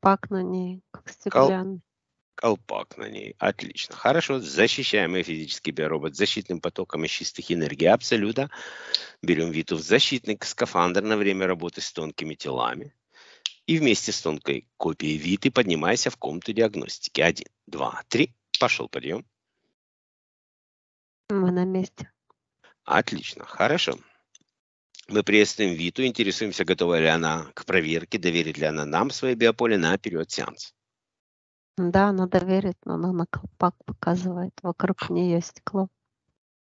колпак на ней, как стеклянный. Кол... Колпак на ней. Отлично. Хорошо. Защищаем и физический биоробот защитным потоком из чистых энергий абсолюта. Берем Виту в защитный скафандр на время работы с тонкими телами. И вместе с тонкой копией Виты поднимайся в комнату диагностики. Один, два, три. Пошел подъем. Мы на месте. Отлично, хорошо мы приветствуем Виту, интересуемся, готова ли она к проверке, доверит ли она нам свои биополе на период сеанса. Да, она доверит, но она на колпак показывает. Вокруг нее стекло.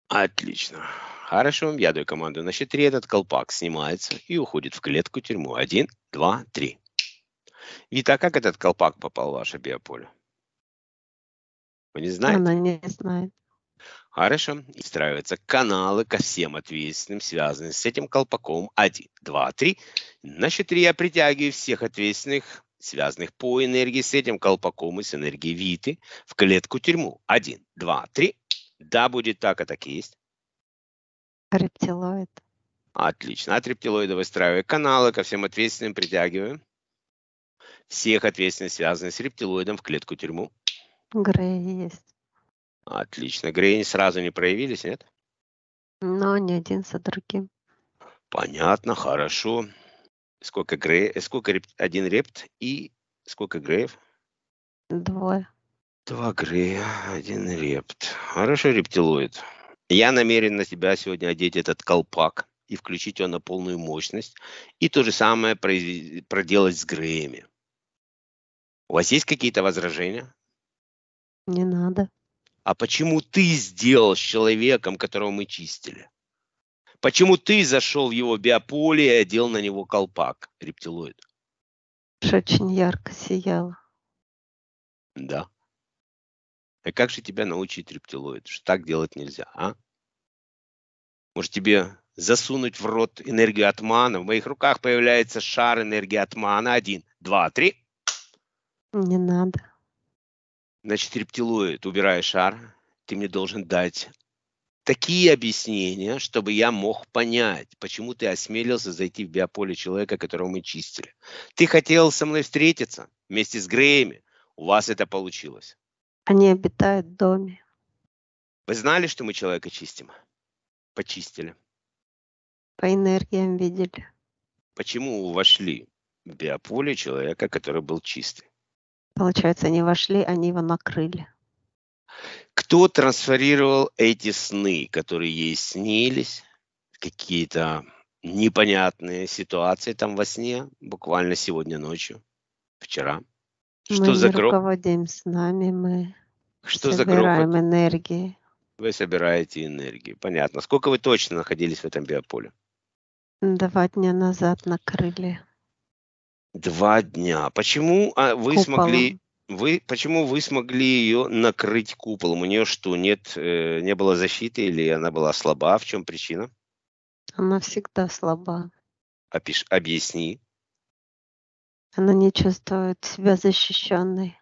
Отлично. Хорошо, я даю команду на счет 3. Этот колпак снимается и уходит в клетку тюрьму. Один, два, три. Вита, а как этот колпак попал в ваше биополе? Вы не знаете? Она не знает. Хорошо. И встраиваются каналы ко всем ответственным, связанным с этим колпаком. Один, два, три. На счет я притягиваю всех ответственных, связанных по энергии с этим колпаком и с энергией Виты в клетку-тюрьму. Один, два, три. Да, будет так, а так и есть. Рептилоид. Отлично. От рептилоида выстраиваю каналы, ко всем ответственным притягиваю. Всех ответственных, связанных с рептилоидом, в клетку-тюрьму. Грей есть. Отлично. Грени сразу не проявились, нет? Но не один за другим. Понятно, хорошо. Сколько, гре... сколько реп... один репт и сколько греев? Двое. Два грея, один репт. Хорошо, рептилоид. Я намерен на тебя сегодня одеть этот колпак и включить его на полную мощность. И то же самое произ... проделать с греями. У вас есть какие-то возражения? Не надо а почему ты сделал с человеком, которого мы чистили? Почему ты зашел в его биополе и одел на него колпак, рептилоид? Очень ярко сияло. Да. А как же тебя научить рептилоид, что так делать нельзя, а? Может, тебе засунуть в рот энергию атмана? В моих руках появляется шар энергии атмана. Один, два, три. Не надо. Значит, рептилоид, убирая шар, ты мне должен дать такие объяснения, чтобы я мог понять, почему ты осмелился зайти в биополе человека, которого мы чистили. Ты хотел со мной встретиться вместе с Греями. У вас это получилось. Они обитают в доме. Вы знали, что мы человека чистим? Почистили. По энергиям видели. Почему вошли в биополе человека, который был чистый? Получается, они вошли, они его накрыли. Кто трансферировал эти сны, которые ей снились, какие-то непонятные ситуации там во сне, буквально сегодня ночью, вчера? Что мы за не грохот? руководим с нами, мы Что собираем за энергии. Вы собираете энергии, понятно. Сколько вы точно находились в этом биополе? Два дня назад накрыли. Два дня. Почему а, вы Куполом. смогли... Вы, почему вы смогли ее накрыть куполом? У нее что, нет, э, не было защиты или она была слаба? В чем причина? Она всегда слаба. Опиш, объясни. Она не чувствует себя защищенной.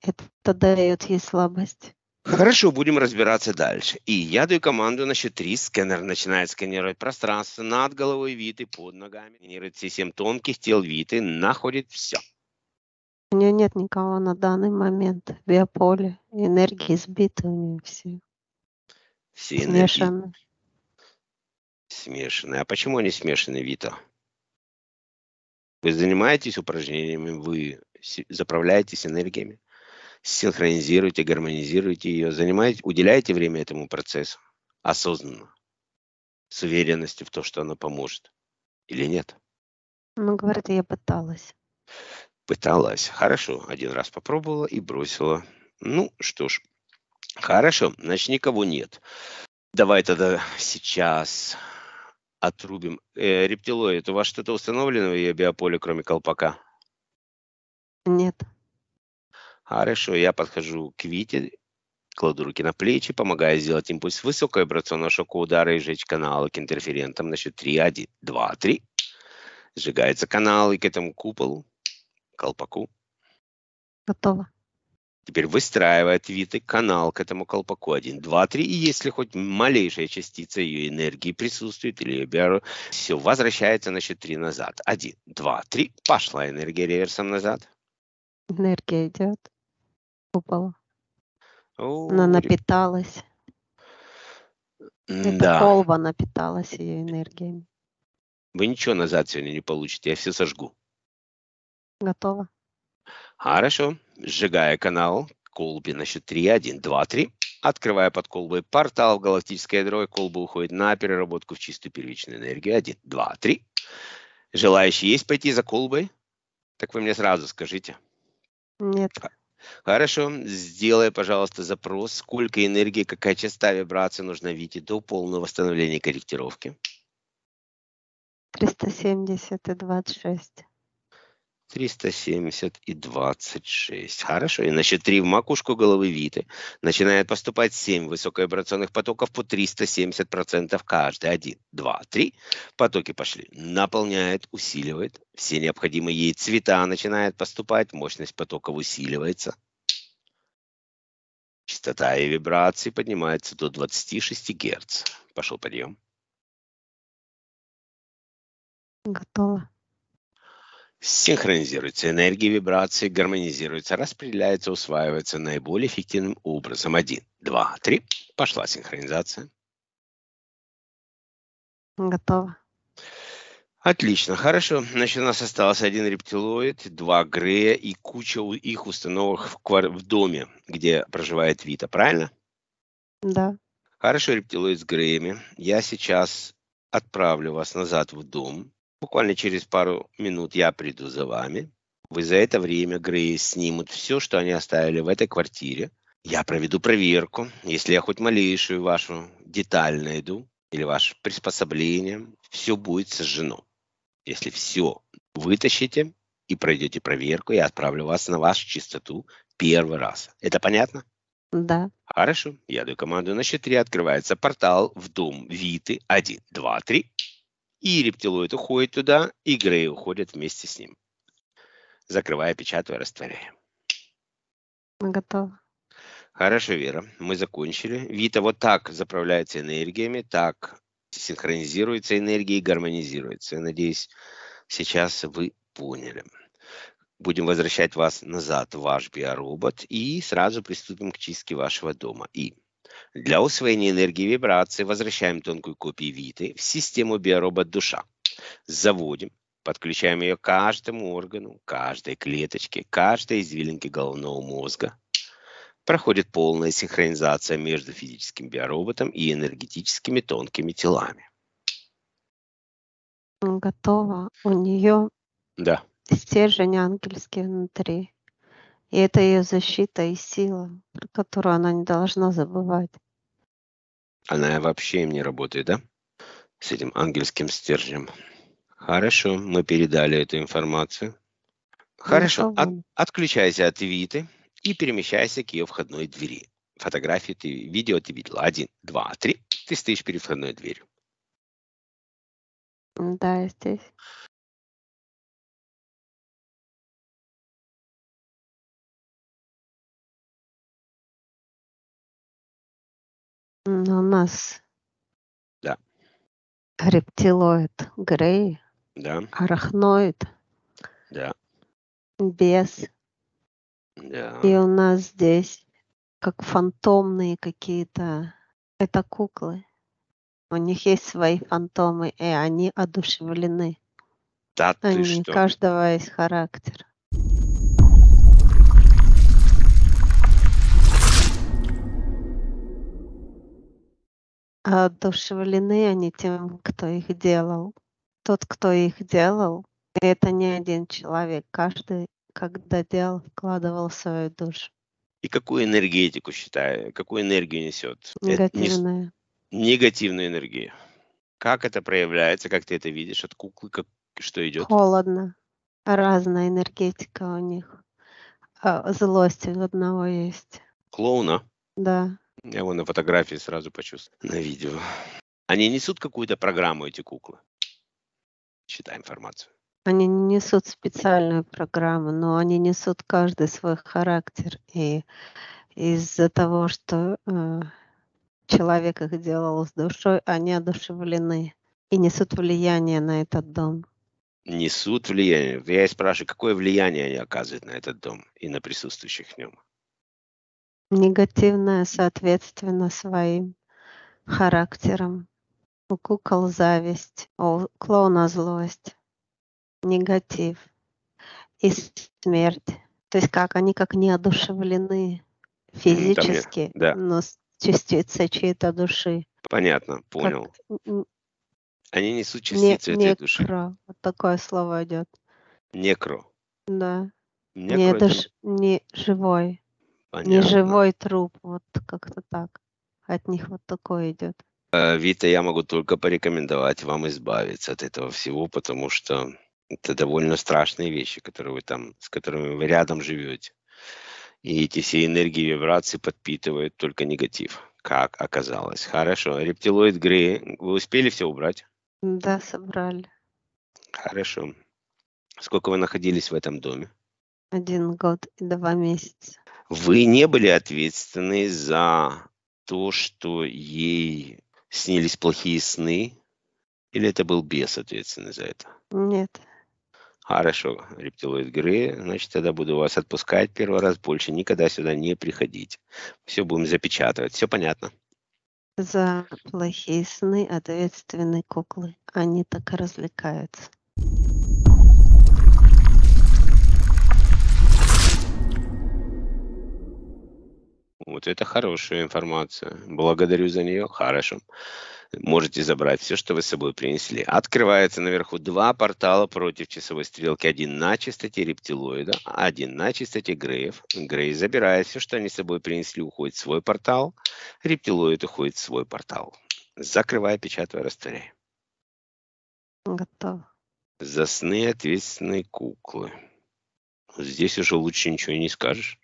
Это дает ей слабость. Хорошо, будем разбираться дальше. И я даю команду на счет 3. Сканер начинает сканировать пространство над головой Виты, под ногами. Сканирует все 7 тонких тел Виты, находит все. У нее нет никого на данный момент. в Биополе, энергии сбиты у нее все. Все энергии. Смешаны. А почему они смешаны, Вита? Вы занимаетесь упражнениями, вы заправляетесь энергиями синхронизируйте, гармонизируйте ее, занимайте, уделяйте время этому процессу осознанно, с уверенностью в то, что она поможет. Или нет? Ну, говорит, я пыталась. Пыталась. Хорошо. Один раз попробовала и бросила. Ну, что ж. Хорошо. Значит, никого нет. Давай тогда сейчас отрубим. Э, рептилоид, у вас что-то установлено в ее биополе, кроме колпака? Нет. Хорошо, я подхожу к Вите, кладу руки на плечи, помогаю сделать импульс высокой вибрационного шока удара и сжечь каналы к интерферентам на счет 3, 1, 2, 3. Сжигаются каналы к этому куполу, колпаку. Готово. Теперь выстраивает Виты канал к этому колпаку 1, 2, 3. И если хоть малейшая частица ее энергии присутствует или ее беру, все возвращается на счет 3 назад. 1, 2, 3. Пошла энергия реверсом назад. Энергия идет выпала. Она напиталась. Да. Это колба напиталась ее энергиями. Вы ничего назад сегодня не получите, я все сожгу. Готово. Хорошо. Сжигая канал, колбе на счет 3, 1, 2, 3. Открывая под колбой портал в галактическое ядро, колба уходит на переработку в чистую первичную энергию. 1, 2, 3. Желающие есть пойти за колбой? Так вы мне сразу скажите. Нет. А Хорошо, сделай, пожалуйста, запрос, сколько энергии, какая частота вибрации нужно Вите до полного восстановления корректировки. 370 и 26. 370 и 26. Хорошо. Иначе 3 в макушку головы Виты. Начинает поступать 7 высоковибрационных потоков по 370% каждый. 1, 2, 3. Потоки пошли. Наполняет, усиливает. Все необходимые ей цвета начинает поступать. Мощность потоков усиливается. Частота и вибрации поднимается до 26 Гц. Пошел подъем. Готово синхронизируется энергия вибрации, гармонизируется, распределяется, усваивается наиболее эффективным образом. Один, два, три. Пошла синхронизация. Готово. Отлично, хорошо. Значит, у нас остался один рептилоид, два грея и куча их установок в, квар... в доме, где проживает Вита, правильно? Да. Хорошо, рептилоид с греями. Я сейчас отправлю вас назад в дом, Буквально через пару минут я приду за вами. Вы за это время, Грейс, снимут все, что они оставили в этой квартире. Я проведу проверку. Если я хоть малейшую вашу деталь найду или ваше приспособление, все будет сожжено. Если все вытащите и пройдете проверку, я отправлю вас на вашу чистоту первый раз. Это понятно? Да. Хорошо. Я даю команду на счет три. Открывается портал в дом Виты. Один, два, три и рептилоид уходит туда, и Грей уходит вместе с ним. Закрывая, печатаю, растворяем. Мы готовы. Хорошо, Вера, мы закончили. Вита вот так заправляется энергиями, так синхронизируется энергия и гармонизируется. Я надеюсь, сейчас вы поняли. Будем возвращать вас назад ваш биоробот и сразу приступим к чистке вашего дома. И для усвоения энергии вибрации возвращаем тонкую копию Виты в систему биоробот душа. Заводим, подключаем ее к каждому органу, каждой клеточке, каждой извилинке головного мозга. Проходит полная синхронизация между физическим биороботом и энергетическими тонкими телами. Готово. У нее да. стержень ангельский внутри. И это ее защита и сила, которую она не должна забывать. Она вообще им не работает, да? С этим ангельским стержнем. Хорошо, мы передали эту информацию. Хорошо, от, отключайся от Виты и перемещайся к ее входной двери. Фотографии ты, видео ты видела. Один, два, три. Ты стоишь перед входной дверью. Да, я здесь. нас Да. рептилоид, грей, Да. арахноид, Да. бес. Да. И у нас здесь как фантомные какие-то. Это куклы. У них есть свои фантомы, и они одушевлены. Да ты они, У что? каждого есть характер. А, одушевлены они тем, кто их делал. Тот, кто их делал, это не один человек, каждый, когда делал, вкладывал свою душу. И какую энергетику считаю, какую энергию несет? Негативная. Не... Негативную энергию. Как это проявляется, как ты это видишь от куклы, как, что идет? Холодно. Разная энергетика у них. А, злость у одного есть. Клоуна? Да. Я его на фотографии сразу почувствовал, на видео. Они несут какую-то программу, эти куклы? Считай информацию. Они не несут специальную программу, но они несут каждый свой характер. И из-за того, что э, человек их делал с душой, они одушевлены и несут влияние на этот дом. Несут влияние. Я и спрашиваю, какое влияние они оказывают на этот дом и на присутствующих в нем? негативное соответственно своим характером У кукол зависть, у клоуна злость, негатив и смерть. То есть как они как неодушевлены физически, да. но частицы чьей-то души. Понятно, понял. Как... Они несут частицы не, этой души. Некро, вот такое слово идет. Некро. Да. Некро не, это... не живой. Понятно. Неживой труп, вот как-то так. От них вот такое идет. Э, Вита, я могу только порекомендовать вам избавиться от этого всего, потому что это довольно страшные вещи, которые вы там, с которыми вы рядом живете. И эти все энергии вибрации подпитывают только негатив, как оказалось. Хорошо. Рептилоид Грей, вы успели все убрать? Да, собрали. Хорошо. Сколько вы находились в этом доме? Один год и два месяца. Вы не были ответственны за то, что ей снились плохие сны? Или это был бес ответственный за это? Нет. Хорошо, рептилоид Гры, значит, тогда буду вас отпускать первый раз, больше никогда сюда не приходить. Все будем запечатывать, все понятно. За плохие сны ответственны куклы. Они так и развлекаются. Вот это хорошая информация. Благодарю за нее. Хорошо. Можете забрать все, что вы с собой принесли. Открывается наверху два портала против часовой стрелки. Один на чистоте рептилоида, один на чистоте Греев. Грей забирает все, что они с собой принесли, уходит в свой портал. Рептилоид уходит в свой портал. Закрывая, печатая, растворяя. Готово. За сны ответственной куклы. Здесь уже лучше ничего не скажешь.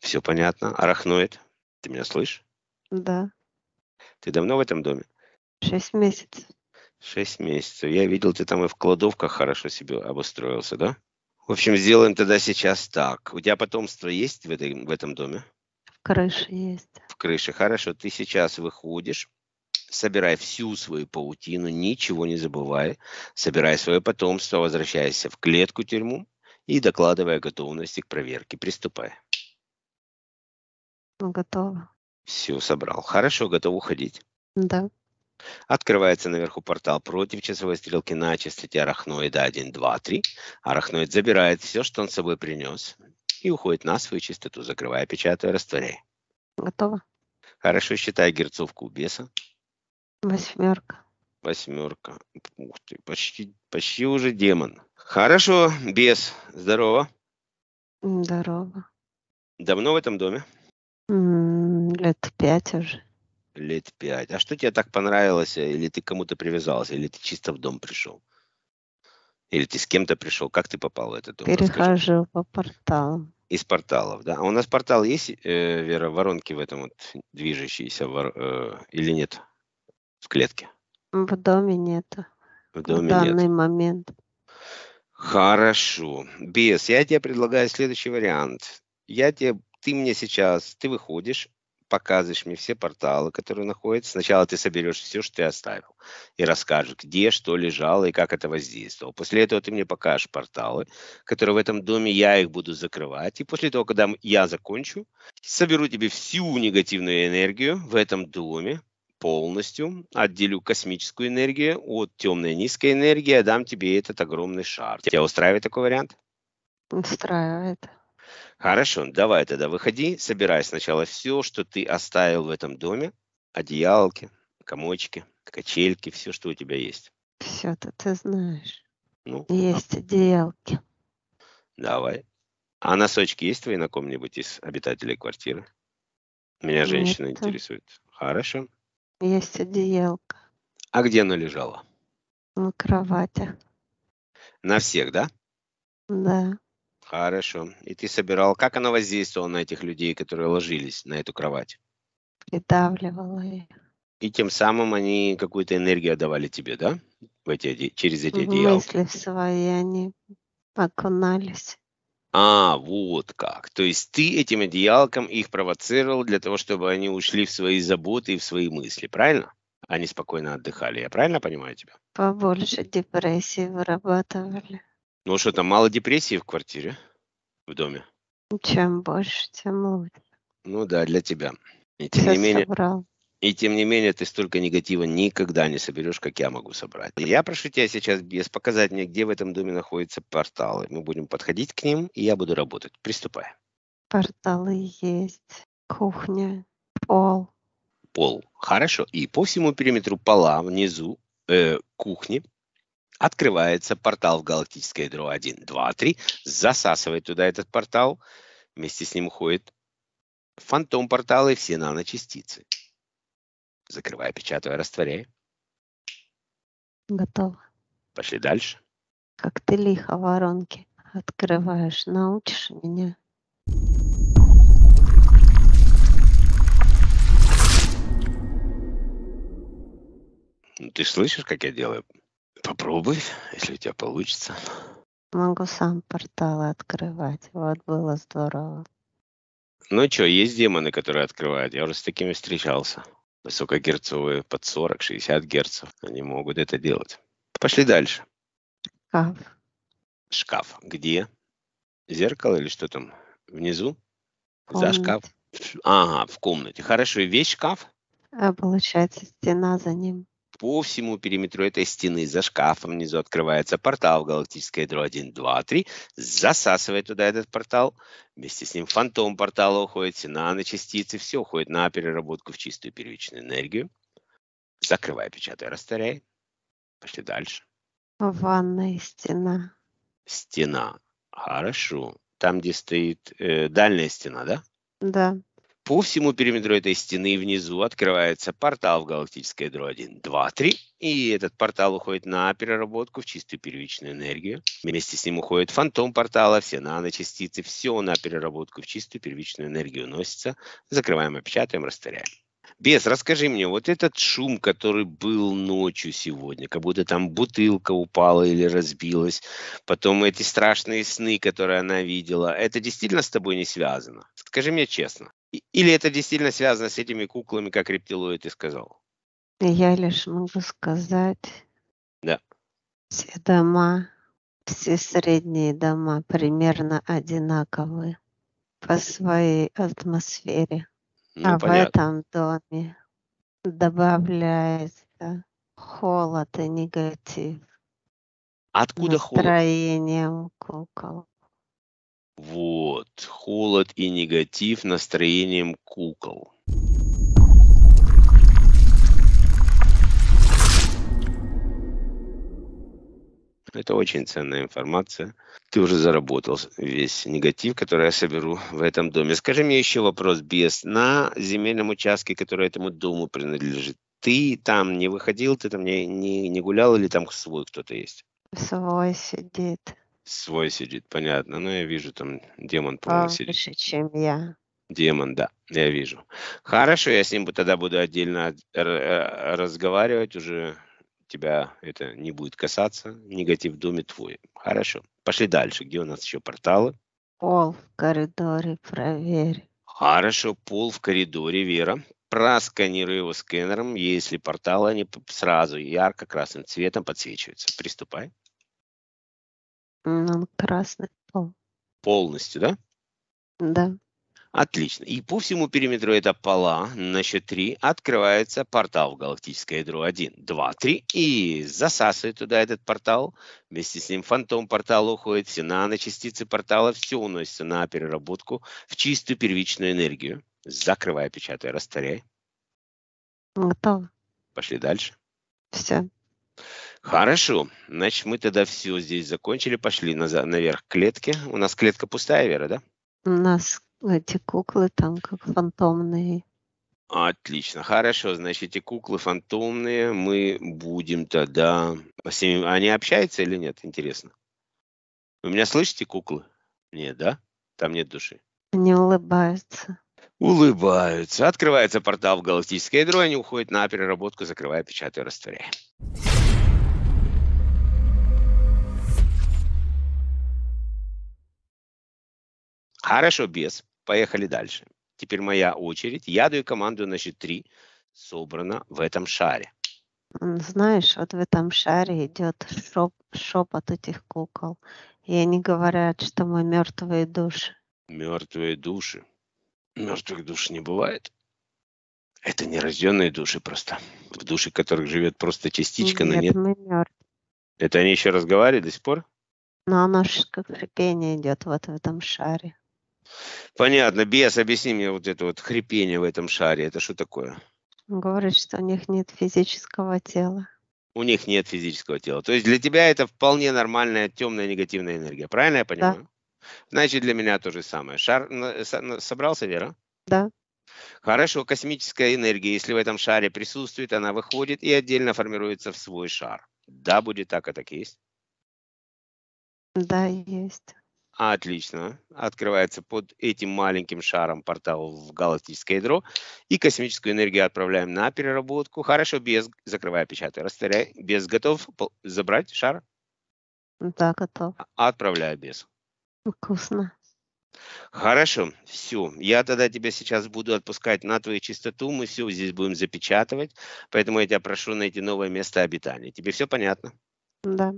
Все понятно. Арахноид. Ты меня слышишь? Да. Ты давно в этом доме? Шесть месяцев. Шесть месяцев. Я видел, ты там и в кладовках хорошо себе обустроился, да? В общем, сделаем тогда сейчас так. У тебя потомство есть в, этой, в этом доме? В крыше есть. В крыше. Хорошо. Ты сейчас выходишь, собирай всю свою паутину, ничего не забывай. Собирай свое потомство, возвращайся в клетку-тюрьму и докладывай о готовности к проверке. Приступай. Ну, готово. Все, собрал. Хорошо, готов уходить. Да. Открывается наверху портал против часовой стрелки на частоте арахноида 1, 2, 3. Арахноид забирает все, что он с собой принес, и уходит на свою частоту, закрывая, печатая, растворяя. Готово. Хорошо, считай герцовку у беса. Восьмерка. Восьмерка. Ух ты, почти, почти уже демон. Хорошо, бес, здорово. Здорово. Давно в этом доме? Лет пять уже. Лет пять. А что тебе так понравилось? Э, или ты кому-то привязался? Или ты чисто в дом пришел? Или ты с кем-то пришел? Как ты попал в этот дом? Расскажи. Перехожу по порталам. Из порталов, да? А у нас портал есть, э, Вера, воронки в этом вот движущиеся вор- э, или нет? В клетке? В доме нет. В доме нет. в данный нет. момент. Хорошо. Без, я тебе предлагаю следующий вариант. Я тебе ты мне сейчас, ты выходишь, показываешь мне все порталы, которые находятся. Сначала ты соберешь все, что ты оставил, и расскажешь, где что лежало и как это воздействовало. После этого ты мне покажешь порталы, которые в этом доме, я их буду закрывать. И после того, когда я закончу, соберу тебе всю негативную энергию в этом доме, полностью, отделю космическую энергию от темной низкой энергии, а дам тебе этот огромный шар. Тебя устраивает такой вариант? Устраивает. Хорошо, давай тогда выходи, собирай сначала все, что ты оставил в этом доме. Одеялки, комочки, качельки, все, что у тебя есть. Все это ты знаешь. Ну, есть а... одеялки. Давай. А носочки есть твои на ком-нибудь из обитателей квартиры? Меня женщина Нет. интересует. Хорошо. Есть одеялка. А где она лежала? На кровати. На всех, да? Да. Хорошо. И ты собирал, как она воздействовала на этих людей, которые ложились на эту кровать? Придавливала их. И тем самым они какую-то энергию отдавали тебе, да? В эти, через эти одеялки? Мысли свои они окунались. А, вот как. То есть ты этим одеялком их провоцировал для того, чтобы они ушли в свои заботы и в свои мысли, правильно? Они спокойно отдыхали. Я правильно понимаю тебя? Побольше депрессии вырабатывали. Ну что там, мало депрессии в квартире, в доме? Чем больше, тем лучше. Ну да, для тебя. И тем не менее, И тем не менее, ты столько негатива никогда не соберешь, как я могу собрать. Я прошу тебя сейчас, без показать мне, где в этом доме находятся порталы. Мы будем подходить к ним, и я буду работать. Приступай. Порталы есть. Кухня, пол. Пол. Хорошо. И по всему периметру пола внизу э, кухни Открывается портал в галактическое ядро 1, 2, 3. Засасывает туда этот портал. Вместе с ним уходит фантом портала и все наночастицы. Закрывая, печатая, растворяя. Готово. Пошли дальше. Как ты лихо воронки открываешь, научишь меня. Ну, ты слышишь, как я делаю? Попробуй, если у тебя получится. Могу сам порталы открывать. Вот было здорово. Ну что, есть демоны, которые открывают. Я уже с такими встречался. Высокогерцовые, под 40-60 герцов. Они могут это делать. Пошли дальше. Шкаф. Шкаф. Где? Зеркало или что там? Внизу? Комнате. За шкаф? Ага, в комнате. Хорошо. И весь шкаф? А получается, стена за ним по всему периметру этой стены за шкафом внизу открывается портал в галактическое ядро 1, 2, 3, засасывает туда этот портал, вместе с ним фантом портала уходит, все наночастицы, все уходит на переработку в чистую первичную энергию. Закрывай, печатай, растворяй. Пошли дальше. Ванная стена. Стена. Хорошо. Там, где стоит э, дальняя стена, да? Да. По всему периметру этой стены внизу открывается портал в галактическое дро 1, 2, 3. И этот портал уходит на переработку в чистую первичную энергию. Вместе с ним уходит фантом портала, все наночастицы, все на переработку в чистую первичную энергию носится. Закрываем, опечатаем, растворяем. Бес, расскажи мне, вот этот шум, который был ночью сегодня, как будто там бутылка упала или разбилась, потом эти страшные сны, которые она видела, это действительно с тобой не связано? Скажи мне честно. Или это действительно связано с этими куклами, как рептилоид и сказал? Я лишь могу сказать. Да. Все дома, все средние дома примерно одинаковые по своей атмосфере. Ну, а понятно. в этом доме добавляется холод и негатив. Откуда настроением холод? Настроением кукол. Вот. Холод и негатив настроением кукол. Это очень ценная информация. Ты уже заработал весь негатив, который я соберу в этом доме. Скажи мне еще вопрос, без на земельном участке, который этому дому принадлежит. Ты там не выходил, ты там не, не, не гулял или там свой кто-то есть? Свой сидит. Свой сидит, понятно. Но ну, я вижу, там демон, по-моему, а, сидит. Выше, чем я. Демон, да, я вижу. Хорошо, я с ним тогда буду отдельно э, разговаривать уже. Тебя это не будет касаться. Негатив в доме твой. Хорошо. Пошли дальше. Где у нас еще порталы? Пол в коридоре проверь. Хорошо, пол в коридоре, Вера. Просканируй его сканером. Если порталы, они сразу ярко красным цветом подсвечиваются. Приступай. Он ну, красный пол. Полностью, да? Да. Отлично. И по всему периметру это пола на счет 3 открывается портал в галактическое ядро 1, 2, 3 и засасывает туда этот портал. Вместе с ним фантом портала уходит, все наночастицы портала, все уносится на переработку в чистую первичную энергию. Закрывай, печатай, растворяй. Готово. Пошли дальше. Все. Хорошо. Значит, мы тогда все здесь закончили. Пошли назад, наверх к клетке. У нас клетка пустая, Вера, да? У нас эти куклы там как фантомные. Отлично, хорошо. Значит, эти куклы фантомные, мы будем тогда... Они общаются или нет? Интересно. Вы меня слышите, куклы? Нет, да? Там нет души. Они улыбаются. Улыбаются. Открывается портал в галактическое ядро, они уходят на переработку, закрывая, печатая, растворяя. Хорошо, без. Поехали дальше. Теперь моя очередь. Я даю команду, на счет три собрано в этом шаре. Знаешь, вот в этом шаре идет шоп, шепот этих кукол. И они говорят, что мы мертвые души. Мертвые души. Мертвых душ не бывает. Это нерожденные души просто. В душе которых живет просто частичка, нет, но нет. Мы мертвы. Это они еще разговаривают до сих пор? Но оно как шипение идет вот в этом шаре. Понятно. Без, объясни мне вот это вот хрипение в этом шаре. Это что такое? Говорит, что у них нет физического тела. У них нет физического тела. То есть для тебя это вполне нормальная темная негативная энергия. Правильно я понимаю? Да. Значит, для меня то же самое. Шар собрался, Вера? Да. Хорошо, космическая энергия, если в этом шаре присутствует, она выходит и отдельно формируется в свой шар. Да, будет так, а так есть? Да, есть. Отлично. Открывается под этим маленьким шаром портал в галактическое ядро. И космическую энергию отправляем на переработку. Хорошо, без закрывая, печатаю, растворяй. Без готов забрать шар? Да, готов. Отправляю без. Вкусно. Хорошо, все. Я тогда тебя сейчас буду отпускать на твою чистоту. Мы все здесь будем запечатывать. Поэтому я тебя прошу найти новое место обитания. Тебе все понятно? Да.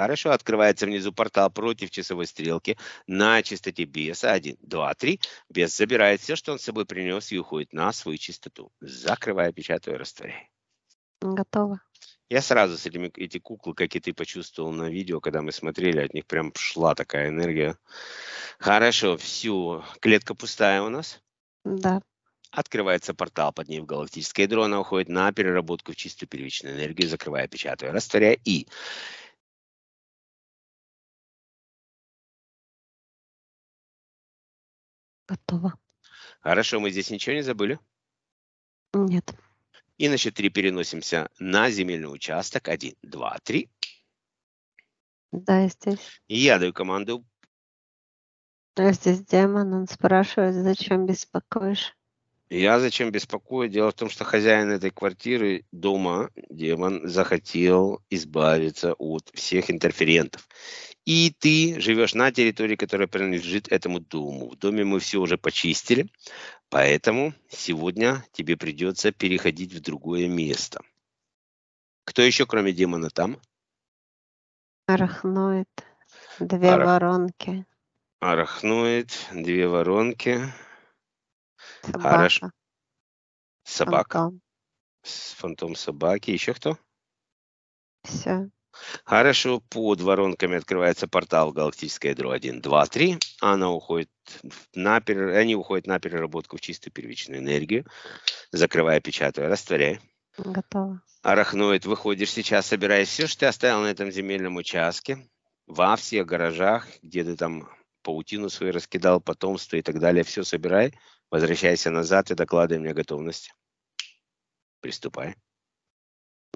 Хорошо, открывается внизу портал против часовой стрелки на частоте беса 1, 2, 3. Бес забирает все, что он с собой принес и уходит на свою чистоту, закрывая, печатаю, растворяю. Готово. Я сразу с этими эти куклы, как и ты, почувствовал на видео, когда мы смотрели, от них прям шла такая энергия. Хорошо, всю клетка пустая у нас. Да. Открывается портал под ней в галактическое ядро, она уходит на переработку в чистую первичную энергию, закрывая, печатаю, растворяя. И Готово. Хорошо, мы здесь ничего не забыли? Нет. И на счет 3 переносимся на земельный участок. 1, 2, 3. Да, я здесь. Я даю команду. здесь демон, а он спрашивает, зачем беспокоишь? Я зачем беспокою? Дело в том, что хозяин этой квартиры дома, демон, захотел избавиться от всех интерферентов. И ты живешь на территории, которая принадлежит этому дому. В доме мы все уже почистили, поэтому сегодня тебе придется переходить в другое место. Кто еще, кроме демона, там? Арахнует Две Арах... воронки. Арахнует две воронки. Собака. Хорошо. Собака. Фантом. Фантом собаки. Еще кто? Все. Хорошо, под воронками открывается портал галактическое ядро 1, 2, 3. Она уходит на пер. Они уходят на переработку в чистую первичную энергию. Закрывая, печатая, растворяя. Готово. Арахноид, выходишь сейчас, собирая все, что ты оставил на этом земельном участке, во всех гаражах, где ты там паутину свою раскидал, потомство и так далее, все собирай, Возвращайся назад и докладывай мне готовность. Приступай.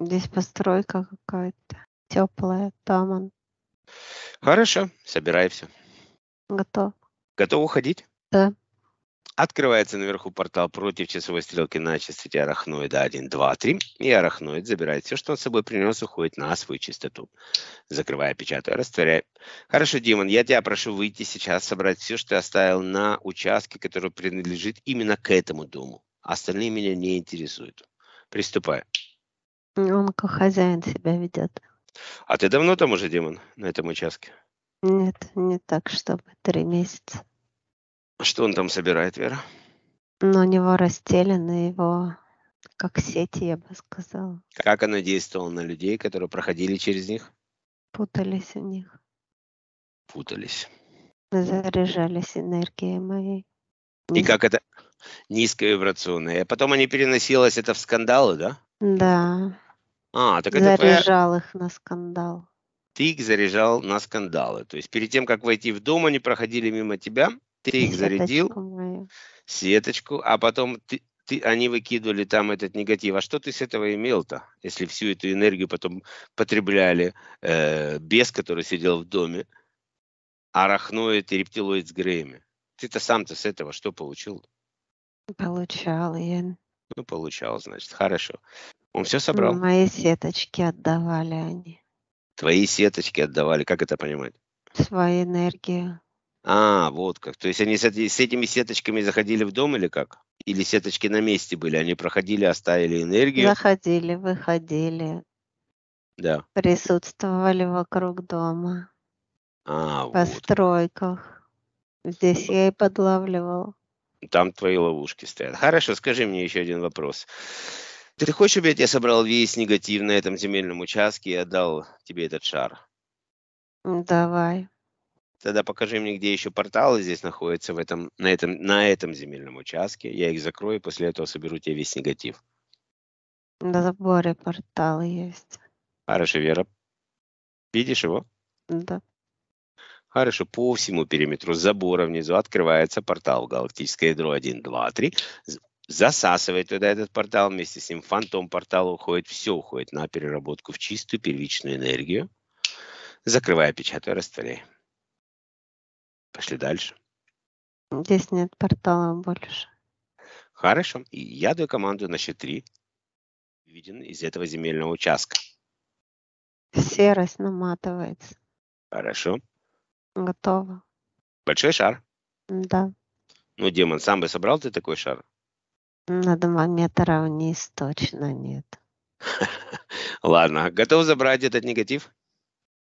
Здесь постройка какая-то теплая, там он. Хорошо, собирай все. Готов. Готов уходить? Да. Открывается наверху портал против часовой стрелки на частоте арахноида 1, 2, 3. И арахноид забирает все, что он с собой принес, уходит на свою частоту. Закрывая, печатаю, растворяю. Хорошо, Димон, я тебя прошу выйти сейчас, собрать все, что ты оставил на участке, который принадлежит именно к этому дому. Остальные меня не интересуют. Приступай. Он как хозяин себя ведет. А ты давно там уже, Димон, на этом участке? Нет, не так, чтобы три месяца. Что он там собирает, Вера? Но ну, у него расстелены его как сети, я бы сказала. Как она действовала на людей, которые проходили через них? Путались у них. Путались. Заряжались энергией моей. И как это низковибрационное. А потом они переносилось это в скандалы, да? Да. А, так это Заряжал их на скандал. Ты их заряжал на скандалы. То есть перед тем, как войти в дом, они проходили мимо тебя, ты их зарядил, мою. сеточку, а потом ты, ты, они выкидывали там этот негатив. А что ты с этого имел-то, если всю эту энергию потом потребляли э, бес, который сидел в доме, арахноид и рептилоид с греями? Ты-то сам-то с этого что получил? Получал, я. Ну, получал, значит, хорошо. Он все собрал. Мои сеточки отдавали они. Твои сеточки отдавали, как это понимать? Свою энергию. А, вот как. То есть они с, этими сеточками заходили в дом или как? Или сеточки на месте были? Они проходили, оставили энергию? Заходили, выходили. Да. Присутствовали вокруг дома. А, По вот. стройках. Здесь я и подлавливал. Там твои ловушки стоят. Хорошо, скажи мне еще один вопрос. Ты хочешь, чтобы я тебе собрал весь негатив на этом земельном участке и отдал тебе этот шар? Давай. Тогда покажи мне, где еще порталы здесь находятся в этом, на, этом, на этом земельном участке. Я их закрою, и после этого соберу тебе весь негатив. На заборе порталы есть. Хорошо, Вера. Видишь его? Да. Хорошо, по всему периметру забора внизу открывается портал в галактическое ядро 1, 2, 3. Засасывает туда этот портал, вместе с ним фантом портала уходит, все уходит на переработку в чистую первичную энергию. Закрывая, печатаю, растворяю. Пошли дальше. Здесь нет портала больше. Хорошо. И я даю команду на счет три. Виден из этого земельного участка. Серость наматывается. Хорошо. Готово. Большой шар? Да. Ну, демон, сам бы собрал ты такой шар? На два метра вниз точно нет. Ладно, готов забрать этот негатив?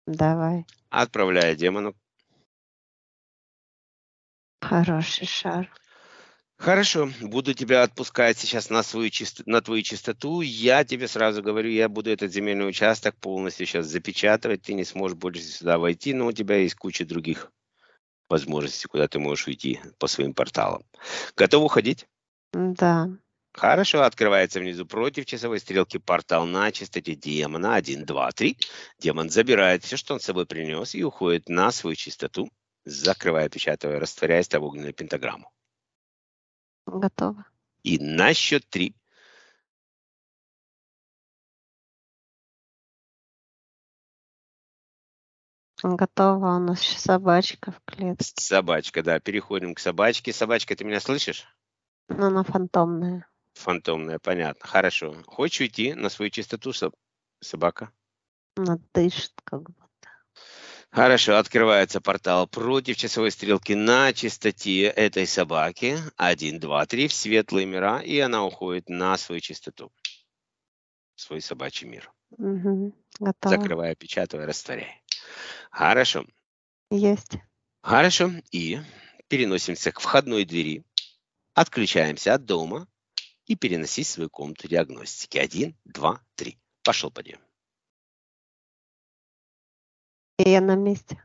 Давай. Отправляю демону Хороший шар. Хорошо, буду тебя отпускать сейчас на, свою чисто, на твою чистоту. Я тебе сразу говорю, я буду этот земельный участок полностью сейчас запечатывать. Ты не сможешь больше сюда войти, но у тебя есть куча других возможностей, куда ты можешь уйти по своим порталам. Готов уходить? Да. Хорошо, открывается внизу против часовой стрелки портал на чистоте демона. Один, два, три. Демон забирает все, что он с собой принес, и уходит на свою чистоту. Закрываю, печатаю, растворяясь в огненную пентаграмму. Готово. И на счет три. Готово, у нас еще собачка в клетке. Собачка, да. Переходим к собачке. Собачка, ты меня слышишь? Ну, она фантомная. Фантомная, понятно. Хорошо. Хочешь уйти на свою чистоту, собака? Она дышит как бы. Хорошо, открывается портал против часовой стрелки на чистоте этой собаки. 1, 2, 3 в светлые мира, и она уходит на свою частоту, свой собачий мир. Угу, Закрывая, печатая, растворяя. Хорошо. Есть. Хорошо, и переносимся к входной двери, отключаемся от дома и переносить в свою комнату диагностики. 1, 2, 3. Пошел подъем я на месте.